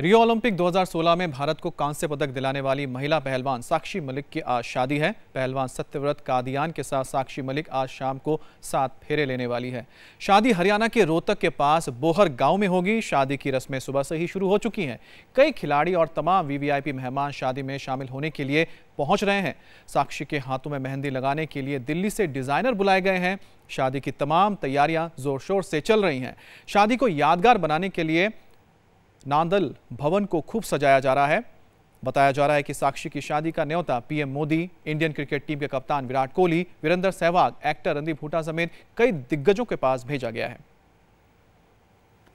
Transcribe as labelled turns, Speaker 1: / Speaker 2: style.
Speaker 1: Rio Olympic 2016 में भारत को कांस्य पदक दिलाने वाली महिला पहलवान साक्षी मलिक की आज शादी है पहलवान सत्यव्रत कादियान के साथ साक्षी मलिक आज शाम को सात फेरे लेने वाली है शादी हरियाणा के रोहतक के पास बोहर गांव में होगी शादी की रस्में सुबह से ही शुरू हो चुकी हैं कई खिलाड़ी और तमाम वीवीआईपी मेहमान शादी में शामिल होने के लिए पहुंच रहे हैं साक्षी के हाथों में मेहंदी लगाने के लिए दिल्ली से डिजाइनर बुलाए गए हैं शादी की तमाम तैयारियां जोर शोर से चल रही हैं शादी को यादगार बनाने के लिए नांदल भवन को खूब सजाया जा रहा है बताया जा रहा है कि साक्षी की शादी का न्योता PM Modi Indian cricket team के कप्तान विराट कोहली वीरेंद्र सहवाग एक्टर रणदीप हुटा समेत कई दिग्गजों के पास भेजा गया है